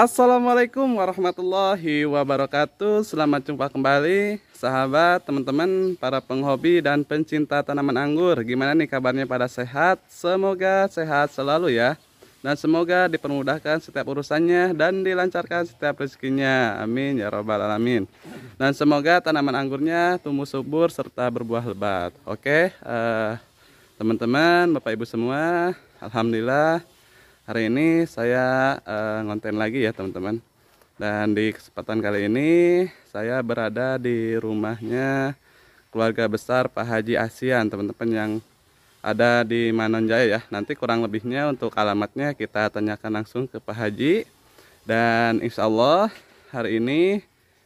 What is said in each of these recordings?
Assalamualaikum warahmatullahi wabarakatuh Selamat jumpa kembali Sahabat, teman-teman, para penghobi dan pencinta tanaman anggur Gimana nih kabarnya pada sehat? Semoga sehat selalu ya Dan semoga dipermudahkan setiap urusannya Dan dilancarkan setiap rezekinya Amin ya robbal alamin Dan semoga tanaman anggurnya tumbuh subur serta berbuah lebat Oke, uh, teman-teman, bapak ibu semua Alhamdulillah Hari ini saya uh, ngonten lagi ya teman-teman Dan di kesempatan kali ini saya berada di rumahnya keluarga besar Pak Haji Asian teman-teman yang ada di Manonjaya ya Nanti kurang lebihnya untuk alamatnya kita tanyakan langsung ke Pak Haji Dan insya Allah hari ini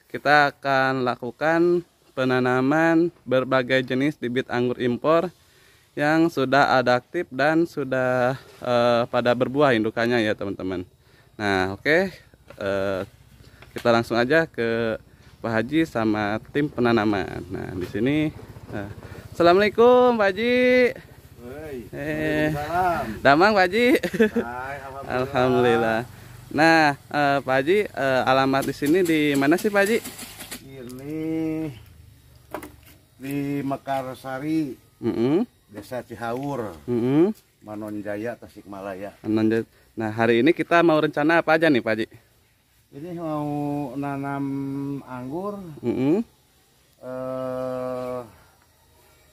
kita akan lakukan penanaman berbagai jenis bibit anggur impor yang sudah adaptif dan sudah uh, pada berbuah indukannya ya teman-teman nah oke okay. uh, eh, kita langsung aja ke Pak Haji sama tim penanaman nah di sini uh, Assalamualaikum Pak Haji eh damang Pak Haji Hai, alhamdulillah. alhamdulillah nah uh, Pak Haji uh, alamat di sini di mana sih Pak Haji ini di Mekarsari mm -hmm Desa Cihaur. Mm -hmm. Manonjaya, Tasikmalaya. Nah, hari ini kita mau rencana apa aja nih, Pak Haji? Ini mau nanam anggur. Mm -hmm. eh,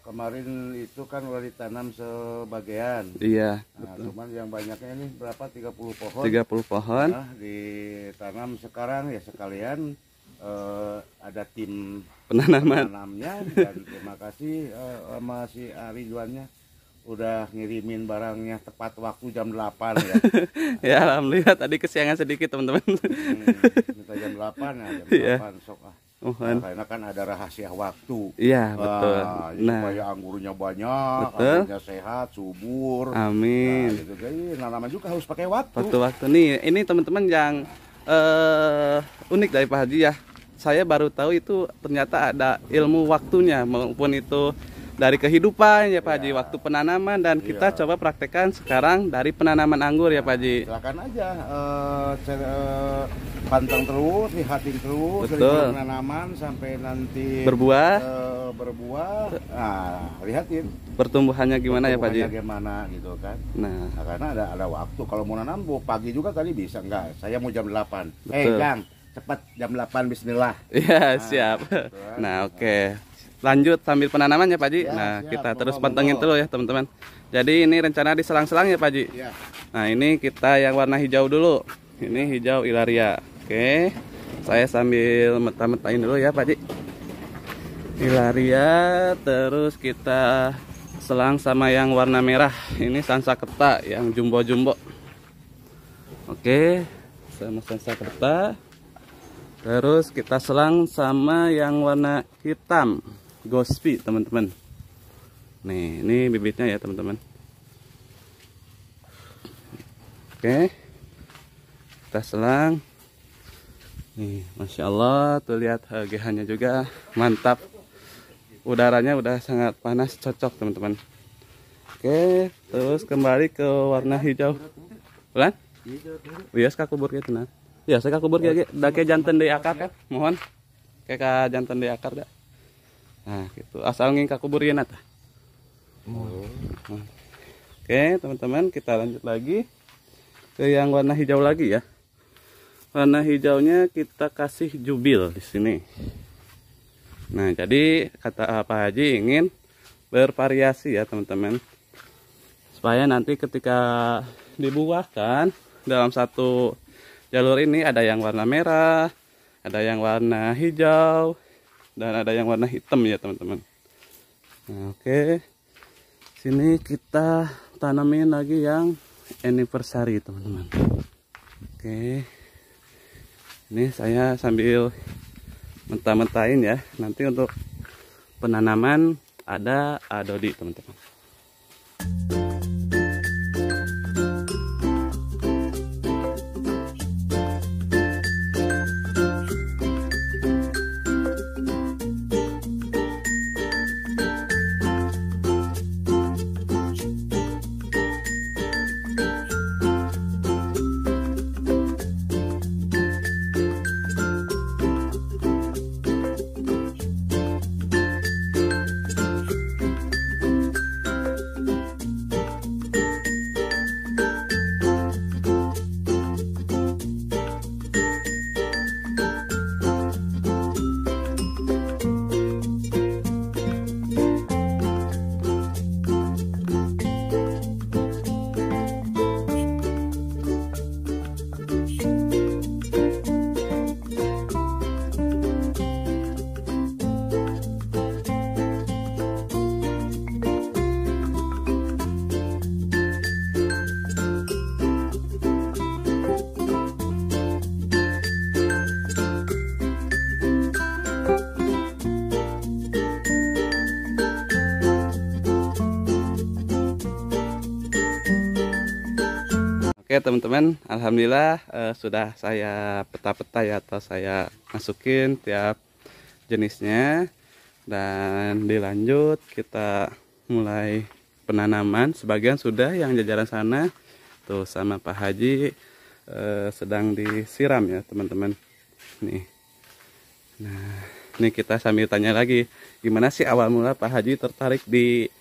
kemarin itu kan udah ditanam sebagian. Iya. Nah, betul. cuman yang banyaknya ini berapa? 30 pohon. 30 pohon. Nah, ditanam sekarang ya sekalian uh, ada tim penanaman penanamnya dan terima kasih uh, eh, masih Ridwannya udah ngirimin barangnya tepat waktu jam 8 ya. ya alhamdulillah tadi kesiangan sedikit teman-teman. hmm, jam 8 ya, jam yeah. Iya. 8 sok ah. Nah, karena kan ada rahasia waktu. Iya, betul. Nah, nah, supaya anggurnya banyak, betul. anggurnya sehat, subur. Amin. Nah, gitu. Jadi nanaman juga harus pakai waktu. Waktu waktu nih. Ini teman-teman yang eh uh, unik dari Pak Haji ya saya baru tahu itu ternyata ada ilmu waktunya maupun itu dari kehidupan ya Pak Haji, ya. waktu penanaman dan iya. kita coba praktekkan sekarang dari penanaman anggur ya Pak Haji. Silakan aja uh, uh, pantang terus, lihatin terus Betul. dari penanaman sampai nanti berbuah. Uh, berbuah, nah lihatin pertumbuhannya gimana pertumbuhannya ya Pak Haji. gimana gitu kan. Nah. nah karena ada ada waktu kalau mau nanam pagi juga kali bisa enggak. Saya mau jam 8. Eh, hey, Jang cepat jam 8 bismillah. ya nah, siap. Nah, oke. Okay. Lanjut sambil penanamannya Pak Ji. Ya, nah, siap. kita terus pantengin dulu terus ya, teman-teman. Jadi ini rencana di selang-selang ya Pak Ji. Ya. Nah, ini kita yang warna hijau dulu. Ini hijau ilaria. Oke. Okay. Saya sambil meta-metain dulu ya Pak Ji. Ilaria terus kita selang sama yang warna merah. Ini sansa kerta yang jumbo-jumbo. Oke, okay. sama kerta terus kita selang sama yang warna hitam gospi teman-teman nih ini bibitnya ya teman-teman oke kita selang nih Masya Allah tuh lihat HGH nya juga mantap udaranya udah sangat panas cocok teman-teman oke terus kembali ke warna hijau Iya Biasa kubur gitu nah ya saya kubur kayak dake jantan di akar kan mohon kayak jantan di akar dah nah gitu asal ngingka kubur ya nata oke teman-teman kita lanjut lagi ke yang warna hijau lagi ya warna hijaunya kita kasih jubil di sini nah jadi kata apa eh, Haji ingin bervariasi ya teman-teman supaya nanti ketika dibuahkan dalam satu jalur ini ada yang warna merah ada yang warna hijau dan ada yang warna hitam ya teman-teman nah, oke okay. sini kita tanamin lagi yang anniversary teman-teman oke okay. ini saya sambil mentah-mentahin ya nanti untuk penanaman ada adodi teman-teman Oke teman-teman, alhamdulillah uh, sudah saya peta-peta ya atau saya masukin tiap jenisnya dan dilanjut kita mulai penanaman. Sebagian sudah yang jajaran sana tuh sama Pak Haji uh, sedang disiram ya teman-teman. Nih, nah ini kita sambil tanya lagi gimana sih awal mula Pak Haji tertarik di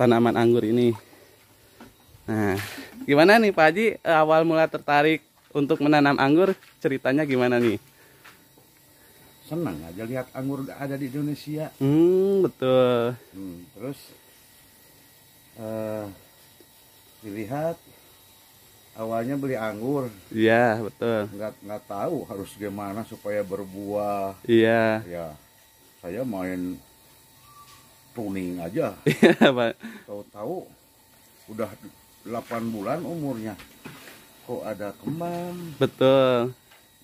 tanaman anggur ini? Nah, gimana nih Pak Haji awal mula tertarik untuk menanam anggur? Ceritanya gimana nih? Senang aja lihat anggur ada di Indonesia. Hmm, betul. Hmm, terus uh, dilihat awalnya beli anggur. Iya, betul. Nggak nggak tahu harus gimana supaya berbuah. Iya. Ya. Saya main tuning aja. Iya, Pak. Tahu-tahu udah 8 bulan umurnya kok ada kembang betul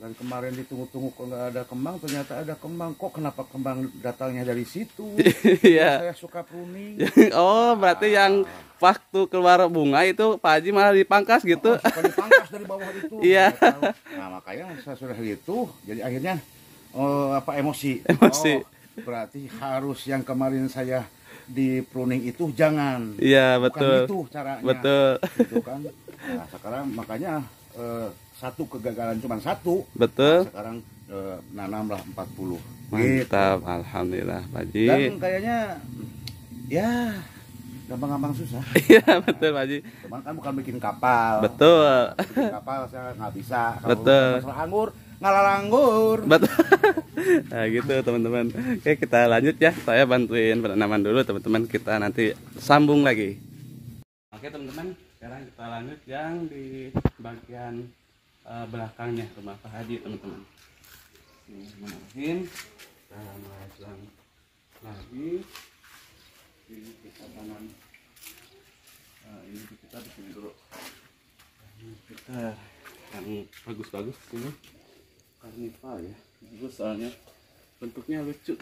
dan kemarin ditunggu-tunggu kok nggak ada kembang ternyata ada kembang kok kenapa kembang datangnya dari situ iya saya suka pruning oh berarti ah. yang waktu keluar bunga itu Pak Haji malah dipangkas gitu oh, dipangkas dari bawah itu iya nah makanya saya sudah gitu jadi akhirnya oh, apa emosi emosi oh, berarti harus yang kemarin saya di pruning itu jangan. Iya betul. Bukan itu caranya. Betul. Gitu kan. Nah, sekarang makanya uh, satu kegagalan cuma satu. Betul. Nah, sekarang uh, eh, nanamlah 40. Mantap, gitu. alhamdulillah, Pak Ji. Dan kayaknya ya gampang-gampang susah. Iya betul Pak Ji. Cuman kan bukan bikin kapal. Betul. Bikin kapal saya nggak bisa. Kalau betul. Masalah anggur ngalanggur. betul nah gitu teman-teman oke kita lanjut ya saya bantuin penanaman dulu teman-teman kita nanti sambung lagi oke teman-teman sekarang kita lanjut yang di bagian uh, belakangnya rumah Pak Haji, teman-teman Nah, kita masang lagi ini kita tanam nah, ini kita bikin dulu nah, kita yang bagus-bagus ini karnival ya bagus soalnya bentuknya lucu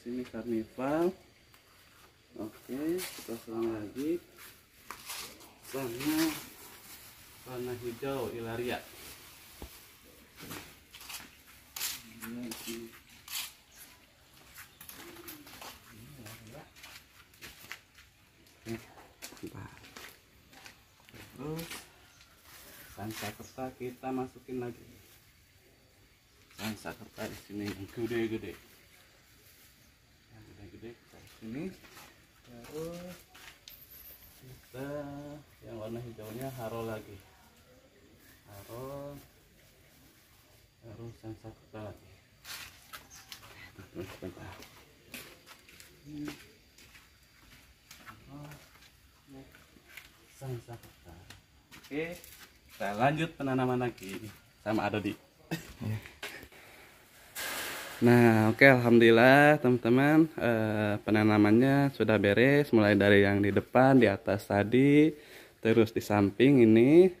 sini karnival oke kita serang lagi warna warna hijau ilaria terus tanpa kertas kita masukin lagi bisa kertas di sini gede-gede yang gede-gede sini terus kita yang warna hijaunya haro lagi haro terus yang satu lagi terus sebentar ini oke kita lanjut penanaman lagi sama ada di Nah, oke, okay, alhamdulillah, teman-teman, uh, penanamannya sudah beres, mulai dari yang di depan, di atas tadi, terus di samping ini,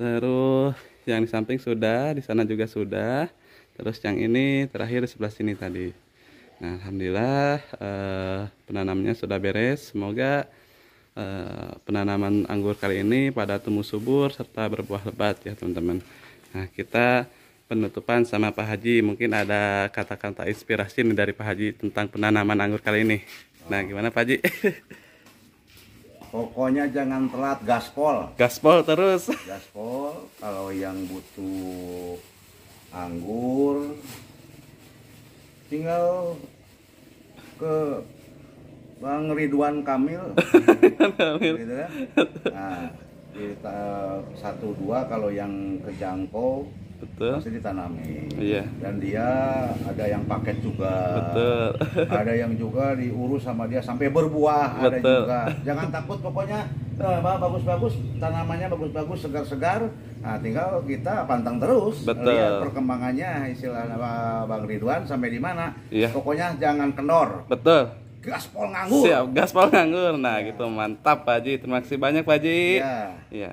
terus yang di samping sudah, di sana juga sudah, terus yang ini terakhir di sebelah sini tadi. Nah, alhamdulillah, uh, eh, penanamannya sudah beres. Semoga uh, penanaman anggur kali ini pada tumbuh subur serta berbuah lebat, ya, teman-teman. Nah, kita penutupan sama Pak Haji mungkin ada kata-kata inspirasi nih dari Pak Haji tentang penanaman anggur kali ini nah oh. gimana Pak Haji pokoknya jangan telat gaspol gaspol terus gaspol kalau yang butuh anggur tinggal ke Bang Ridwan Kamil gitu kan. nah, kita satu dua kalau yang ke Betul. Pasti ditanami. Iya. Dan dia ada yang paket juga. Betul. Ada yang juga diurus sama dia sampai berbuah Betul. ada juga. Jangan takut pokoknya eh, bagus-bagus tanamannya bagus-bagus segar-segar. Nah, tinggal kita pantang terus Betul. lihat perkembangannya apa Bang Ridwan sampai di mana. Iya. Pokoknya jangan kendor. Betul gaspol nganggur. Siap, gaspol nganggur. Nah, ya. gitu mantap Pak Haji. Terima kasih banyak Pak Haji. Iya. Ya.